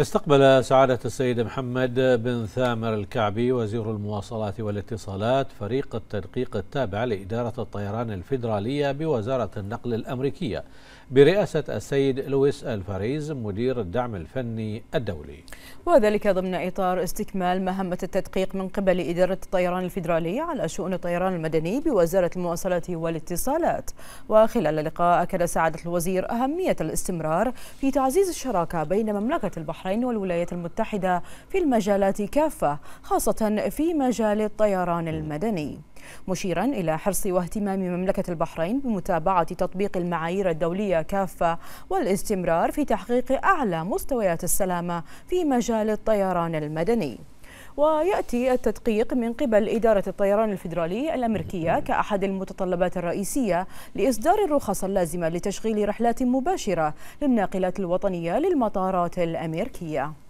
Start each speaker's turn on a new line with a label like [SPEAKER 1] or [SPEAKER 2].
[SPEAKER 1] استقبل سعادة السيد محمد بن ثامر الكعبي وزير المواصلات والاتصالات فريق التدقيق التابع لإدارة الطيران الفيدرالية بوزارة النقل الأمريكية برئاسة السيد لويس الفاريز مدير الدعم الفني الدولي
[SPEAKER 2] وذلك ضمن إطار استكمال مهمة التدقيق من قبل إدارة الطيران الفيدرالية على شؤون الطيران المدني بوزارة المواصلات والاتصالات وخلال اللقاء أكد سعادة الوزير أهمية الاستمرار في تعزيز الشراكة بين مملكة البحرين البحرين والولايات المتحدة في المجالات كافة خاصة في مجال الطيران المدني مشيرا إلى حرص واهتمام مملكة البحرين بمتابعة تطبيق المعايير الدولية كافة والاستمرار في تحقيق أعلى مستويات السلامة في مجال الطيران المدني ويأتي التدقيق من قبل إدارة الطيران الفيدرالي الأمريكية كأحد المتطلبات الرئيسية لإصدار الرخص اللازمة لتشغيل رحلات مباشرة للناقلات الوطنية للمطارات الأمريكية